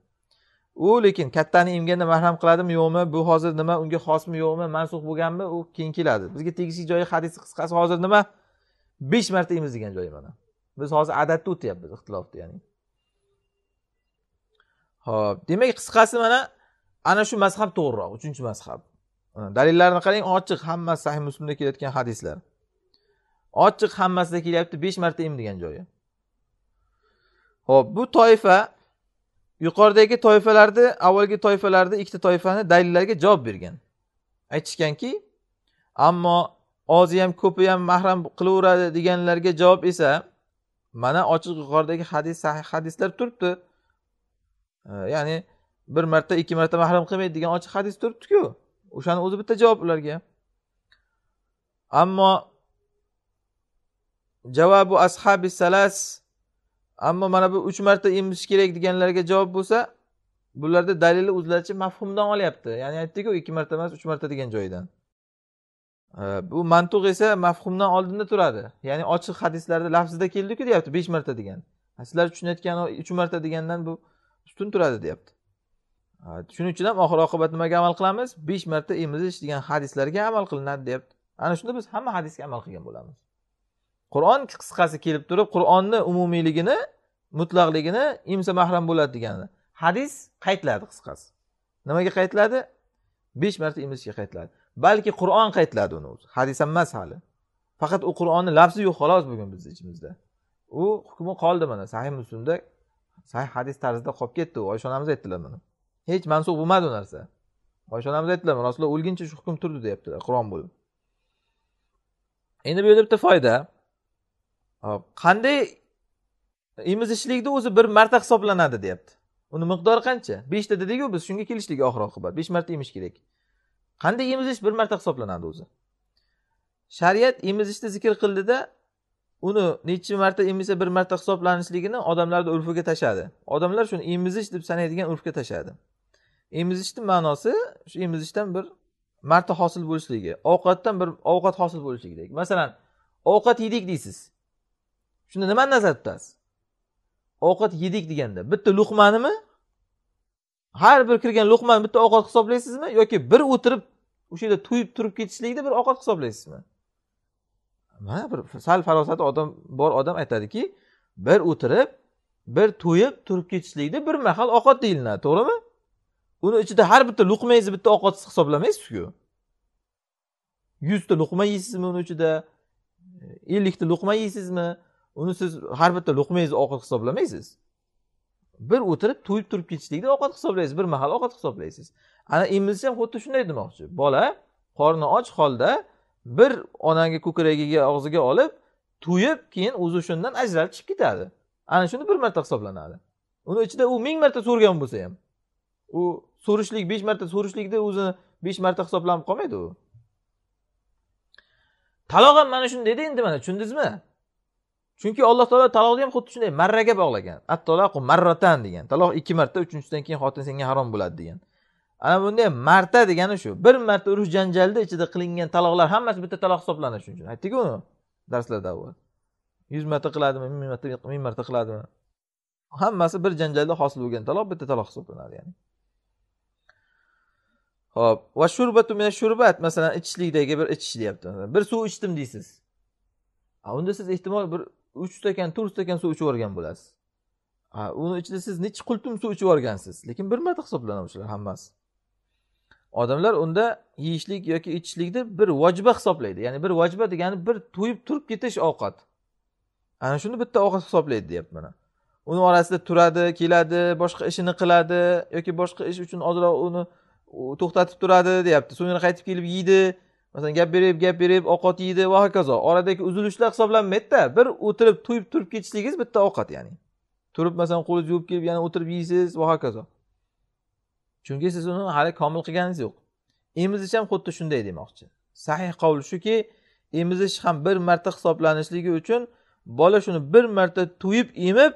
u lekin kattani imganda mahram qiladimi yo'qmi bu hozir nima unga xosmi yo'qmi mansux bo'lganmi u keyin keladi bizga tegishli joyi hadisni qisqasi hozir nima besh marta emiz degan joyi mana biz hozir adatda o'tyapmiz ixtilofni ya'ni ho'p demak qisqasi mana ana shu mazhab to'g'riroq uchinchi mazhab hm, dalillarni qarang ochiq hammasi sahih muslimda kelayotgan hadislar ochiq hammasida kelyapti besh marta em degan joyi ho'p bu toifa yuqoridagi toifalarni avvalgi toifalarni ikkita toifani dalillarga javob bergan aytishganki ammo ozi ham ko'pi ham mahram qilaveradi deganlarga javob esa mana ochiq yuqoridagi hadis sahih hadislar turibdi e, ya'ni bir marta ikki marta mahram qilmaydi degan ochiq hadis turibdiku o'shani o'zi bitta javob ularga ammo javobu ashabi salas ammo mana bu uch marta emizish kerak deganlarga javob bo'lsa bularda dalili o'zlaricha mafhumdan olyapti ya'ni aytdiku ikki marta emas uch marta degan joyidan bu mantuq esa mafhumdan oldinda turadi ya'ni ochiq hadislarda lafzida keldiku deyapti besh marta degan sizlar tushunayotgan uch marta degandan bu ustun turadi deyapti shuning uchun ham oxir oqibat nimaga amal qilamiz besh marta emizish degan hadislarga amal qilinadi deyapti ana shunda biz hamma hadisga amal qilgan bo'lamiz qur'on qisqasi kelib turib qur'onni umumiyligini mutlaqligini imsa mahram bo'ladi degani hadis qaytiladi qisqasi nimaga qaytiladi besh marta imsga qaytiladi balki qur'on qaytiladi uni o'zi hadis ham emas hali faqat u qur'onni lafzi yo'q xolos bugun bizni ichimizda u hukmi qoldi mana sahih muslimda sahih hadis tarzida qolib ketdi u oysha onamiz aytdilar buni hech mansub bo'lmadi u narsa oysha onamiz aytdilar rasululloh o'lguncha shu hukm turdi deyaptilar qur'on bo'lib endi bu yerda bitta foyda qanday emizishlikni o'zi bir marta hisoblanadi deyapti uni miqdori qancha beshta dedikku biz shunga kelishdik oxir oqibat besh marta emish kerak qanday emizish bir marta hisoblanadi o'zi shariat emizishni zikr qildida uni nechi marta emizsa bir marta hisoblanishligini odamlarni urfiga tashladi odamlar shuni emizish deb sanaydigan urfga tashladi emizishni ma'nosi shu emizishdan bir marta hosil bo'lishligi ovqatdan bir ovqat hosil bo'lishligidek masalan ovqat yedik deysiz shunda nimani nazarda tutasiz ovqat yedik deganda bitta luqmanimi har bir kirgan luqmani bitta ovqat hisoblaysizmi yoki bir o'tirib o'sha yerda to'yib turib ketishlikni bir ovqat hisoblaysizmi mana bir sal farosati odam bor odam aytadiki bir o'tirib bir to'yib turib ketishlikni bir mahal ovqat deyiladi to'g'rimi uni ichida har bitta luqmangizni bitta ovqat hisoblamaysizku yuzta luqma yeysizmi uni ichida ellikta luqma yeysizmi uni siz har bitta luqmangizni ovqat hisoblamaysiz bir o'tirib to'yib turib ketishlikni ovqat hisoblaysiz bir mahal ovqat hisoblaysiz ana emilsa ham xuddi shunday demoqchi bola qorni och holda bir onangi ko'kragiga og'ziga olib to'yib keyin o'zi o'shandan ajralib chiqib ketadi ana shuni bir marta hisoblanadi uni ichida u ming marta so'rgan bo'lsa ham u so'rishlik besh marta so'rishlikda o'zini besh marta hisoblanib qolmaydi u taloq ham mana shunday endi mana tushundingizmi chunki alloh taolo taloqni ham xuddi shunday marraga bog'lagan attaloqu marratan degan taloq ikki marta uchinchisidan keyin xotin senga harom bo'ladi degan ana ham marta degani shu bir marta urush janjalni ichida qilingan taloqlar hammasi bitta taloq hisoblanadi shuning uchun aytdiku uni darslarda avval yuz marta qiladimi ming marta ming marta qiladimi hammasi bir janjalda hosil bo'lgan taloq bitta taloq hisoblanadi ya'ni ho'p va shurbatu mina shurbat masalan ichishlikdagi bir ichish deyapti bir suv ichdim deysiz unda siz ehtimol bir uch stakan to'rt stakan suv ichib yuborgan bo'lasiz uni ichida siz nechi qultum suv ichib yuborgansiz lekin bir marta hisoblanadi o'shalar hammasi odamlar unda yeyishlik yoki ichishlikni bir vajba hisoblaydi ya'ni bir vajba degani bir to'yib turib ketish ovqat ana shuni bitta ovqat hisoblaydi deyapti mana uni orasida turadi keladi boshqa ishini qiladi yoki boshqa ish uchun ozroq uni to'xtatib turadi deyapti so'ngra qaytib kelib yeydi masalan gap berib gap berib ovqat yeydi va hokazo oradagi uzilishlar hisoblanmaydida bir o'tirib to'yib turib ketishligingiz bitta ovqat ya'ni turib masalan qo'lingizni yuvib kelib yana o'tirib yeysiz va hokazo chunki siz uni hali komil qilganingiz yo'q emizish ham xuddi shunday demoqchi sahih qavl shuki emizish ham bir marta hisoblanishligi uchun bola shuni bir marta to'yib emib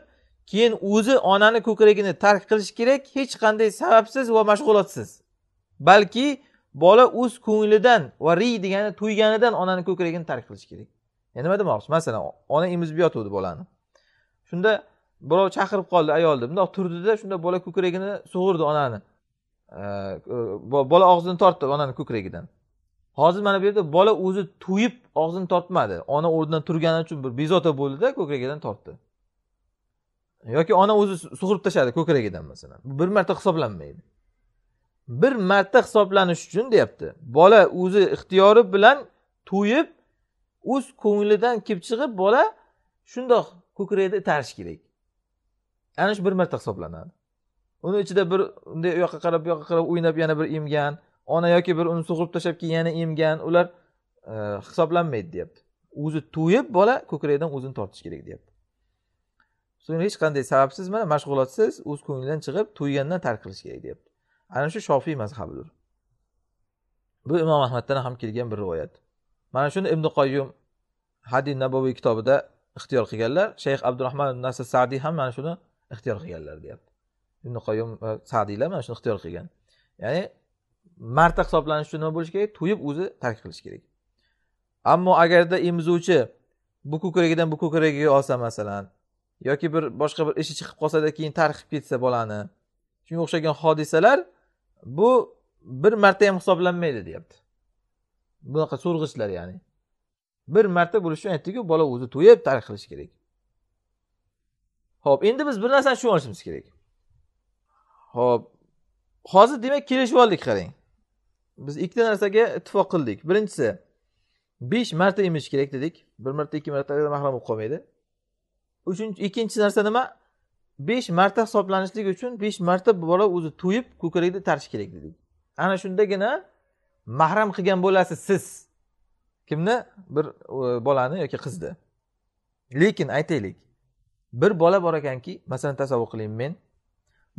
keyin o'zi onani ko'kragini tark qilish kerak hech qanday sababsiz va mashg'ulotsiz balki bola o'z ko'nglidan va riy degani to'yganidan onani ko'kragini tark qilish kerak yani nima demoqchi masalan ona emizib yotuvdi bolani shunda birov chaqirib qoldi ayolni bundoq turdida shunda bola ko'kragini sug'urdi onani bola og'zini tortdi onani ko'kragidan hozir mana bu yerda bola o'zi to'yib og'zini tortmadi ona o'rnidan turgani uchun bir bezovta bo'ldida ko'kragidan tortdi yoki ona o'zi sug'urib tashladi ko'kragidan masalan bir marta hisoblanmaydi bir marta hisoblanish uchun deyapti bola o'zi ixtiyori bilan to'yib o'z ko'nglidan kelib chiqib bola shundoq ko'kragida itarishi kerak ana shu bir marta hisoblanadi uni ichida bir unday u yoqqa qarab bu yoqqa qarab o'ynab yana bir emgan ona yoki bir uni sug'urib tashlab keyin yana emgan ular e, hisoblanmaydi deyapti o'zi to'yib bola ko'kragidan o'zini tortishi kerak deyapti so'ng hech qanday sababsiz mana mashg'ulotsiz o'z ko'nglidan chiqib to'ygandan tark qilish kerak deyapti ana shu shofiy mazhabidir bu imom ahmaddan ham kelgan bir rivoyat mana shuni ibn qoyyum hadi naboviy kitobida ixtiyor qilganlar shayx abdurahmon nasr sadiy ham mana shuni ixtiyor qilganlar deyapti ibn qoyyum va e, sadiylar mana shuni ixtiyor qilgan ya'ni marta hisoblanish uchun nima bo'lishi kerak to'yib o'zi tark qilish kerak ammo agarda emizuvchi bu ko'kragidan bu ko'kragiga olsa masalan yoki bir boshqa bir ishi chiqib qolsada keyin tarqib ketsa bolani shunga o'xshagan hodisalar bu bir marta ham hisoblanmaydi deyapti bunaqa so'rg'ichlar ya'ni bir marta bo'lishi uchun aytdiku bola o'zi to'yib tark qilishi kerak ho'p endi biz bir narsani tushunib olishimiz kerak ho'p hozir demak kelishib oldik qarang biz ikkita narsaga ittifoq qildik birinchisi besh marta emish kerak dedik bir marta ikki marta mahrum bo'lib qolmaydi uchinchi ikkinchi narsa nima besh marta hisoblanishlik uchun besh marta bola o'zi to'yib ko'kragida tarish kerak dedik ana shundagina mahram qilgan bo'lasiz siz kimni bir e, bolani yoki qizni lekin aytaylik bir bola bor ekanki masalan tasavvur qiling men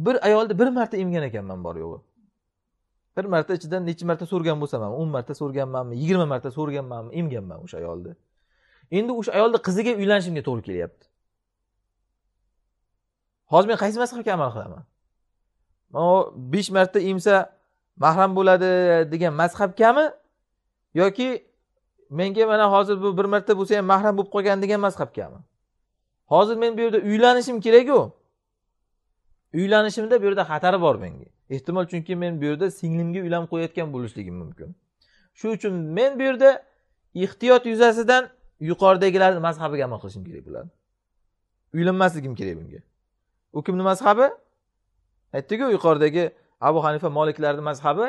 bir ayolni bir marta emgan ekanman bor yo'g'i bir marta ichidan necha marta so'rgan bo'lsam ham o'n marta so'rganmanmi yigirma marta so'rganmanmi emganman o'sha ayolni endi o'sha ayolni qiziga uylanishimga to'g'ri kelyapti hozir men qaysi mazhabga amal qilaman man besh marta imsa mahram bo'ladi degan mazhabgami yoki menga mana hozir bu bir marta bo'lsa ham mahram bo'lib qolgan degan mazhabgami hozir men bu yerda uylanishim kerak-ku. uylanishimda bu yerda xatari bor menga ehtimol chunki men bu yerda singlimga uylanib qo'yayotgan bo'lishligim mumkin shu uchun men bu yerda ehtiyot yuzasidan yuqoridagilarni mazhabiga amal qilishim kerak bo'ladi uylanmasligim kerak bunga u kimni mazhabi aytdiku yuqoridagi abu hanifa moliklarni mazhabi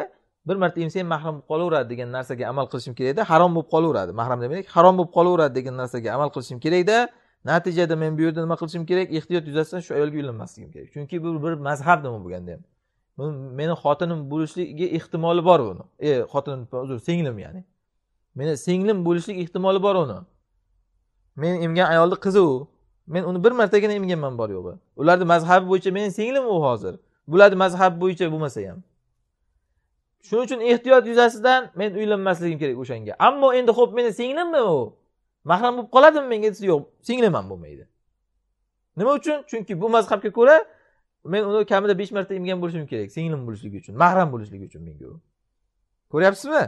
bir marta emsang mahram bo'lib qolaveradi degan narsaga amal qilishim kerakda harom bo'lib qolaveradi mahram demak harom bo'lib qolaveradi degan narsaga amal qilishim kerakda natijada men bu yerda nima qilishim kerak ehtiyot yuzasidan shu ayolga uylanmasligim kerak chunki bu bir mazhab nima bo'lganda ham meni xotinim bo'lishligi ehtimoli bor uni e xotinim uzr singlim ya'ni meni singlim bo'lishlik ehtimoli bor uni men emgan ayolni qizi u men uni bir martagina emganman bor yo'g'i ularni mazhabi bo'yicha meni singlim u hozir bularni mazhabi bo'yicha bo'lmasa ham shuning uchun ehtiyot yuzasidan men uylanmasligim kerak o'shanga ammo endi ho'p meni singlimmi u mahram bo'lib qoladimi menga desa yo'q singlim ham bo'lmaydi nima uchun chunki bu mazhabga ko'ra men uni kamida besh marta emgan bo'lishim kerak singlim bo'lishligi uchun mahram bo'lishligi uchun menga u ko'ryapsizmi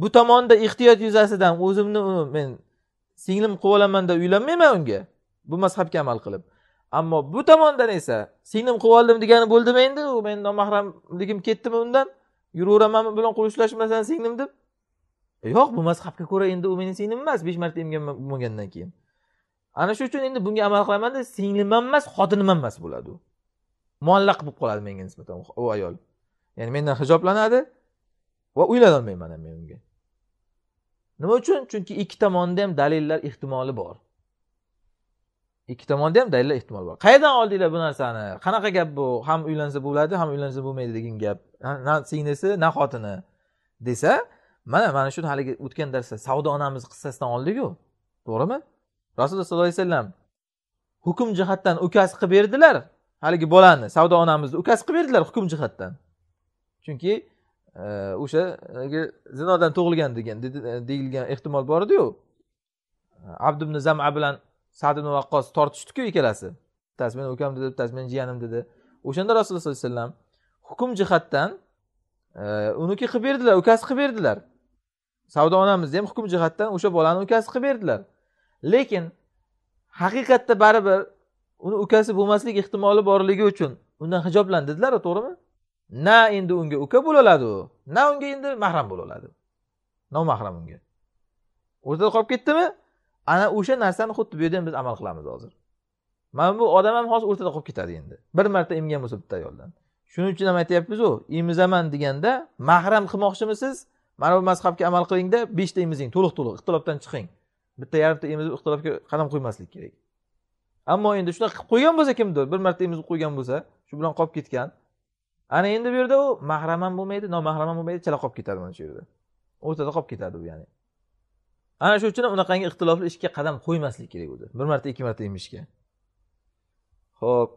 bu tomonda ehtiyot yuzasidan o'zimni men singlim qilib olaman deb uylanmayman unga bu mazhabga amal qilib ammo bu tomondan esa singlim qilib oldim degani bo'ldimi endi u meni nomahramligim ketdimi undan yuraveramanmi bilan qo'l ushlashmasan singlim deb e, yo'q bu mazhabga ko'ra endi u meni singlim emas besh marta emgan bo'lgandan keyin ana shu uchun endi bunga amal qilaman deb singlim ham emas xotinim ham emas bo'ladi u muallaq bo'lib qoladi menga nisbatan u ayol ya'ni mendan hijoblanadi va uylanolmayman ham men unga nima uchun chunki ikki tomonda ham dalillar ehtimoli bor ikki tomonda ham dalillar ehtimol bor qayerdan oldinglar bu narsani qanaqa gap bu ham uylansa bo'ladi ham uylansa bo'lmaydi degan gap na singlisi na xotini desa mana mana shuni haligi o'tgan darsda savdo onamiz qissasidan oldiku to'g'rimi rasululloh sollallohu alayhi vasallam hukm jihatdan ukasi qilib berdilar haligi bolani savdo onamizni ukasi qilib berdilar hukm jihatdan chunki e, o'sha zinodan tug'ilgan degan e, deyilgan ehtimol bor ediyu abdu zama bilan sad ibn vaqqos tortishdiku ikkalasi bittasi meni ukam dedi bittasi meni jiyanim dedi o'shanda rasululloh sollallohu alayhi vasallam hukm jihatdan eh, uniki qilib berdilar ukasi qilib berdilar savdo onamizni ham hukm jihatdan o'sha bolani ukasi qilib berdilar lekin haqiqatda baribir uni ukasi bo'lmaslik ehtimoli borligi uchun undan hijoblan dedilaru to'g'rimi na endi unga uka bo'la oladi u na unga endi mahram bo'la oladi nomahram unga o'rtada qolib ketdimi ana o'sha narsani xuddi bu yerda biz amal qilamiz hozir mana bu odam ham hozir o'rtada qolib ketadi endi bir marta emgan bo'lsa bitta ayoldan shuning uchun ham aytyapmizu emizaman deganda mahram qilmoqchimisiz mana bu mazhabga amal qilingda beshta emizing to'liq to'liq ixtilofdan chiqing bitta yarimta emizib ixtilofga qadam qo'ymaslik kerak ammo endi shunaqa qilib qo'ygan bo'lsa kimdir bir marta emizib qo'ygan bo'lsa shu bilan qolib ketgan ana endi bu yerda u mahram ham bo'lmaydi nomahram ham bo'lmaydi chala qolib ketadi mana shu yerda o'rtada qolib ketadi u ya'ni ana shu uchun ham unaqangi ixtilofli ishga qadam qo'ymaslik kerak o'zi bir marta ikki marta emishga ho'p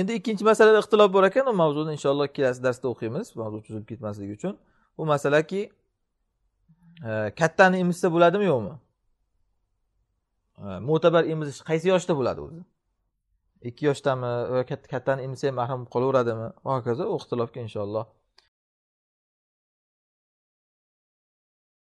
endi ikkinchi masalada ixtilof bor ekan u mavzuni inshaalloh kelasi darsda o'qiymiz mavzu cho'zilib ketmasligi uchun bu masalaki e, kattani emizsa bo'ladimi yo'qmi e, mo'tabar emizish qaysi yoshda bo'ladi o'zi ikki yoshdami kattani emizsa ham mahrum qolaveradimi va hokazo u ixtilofga inshaalloh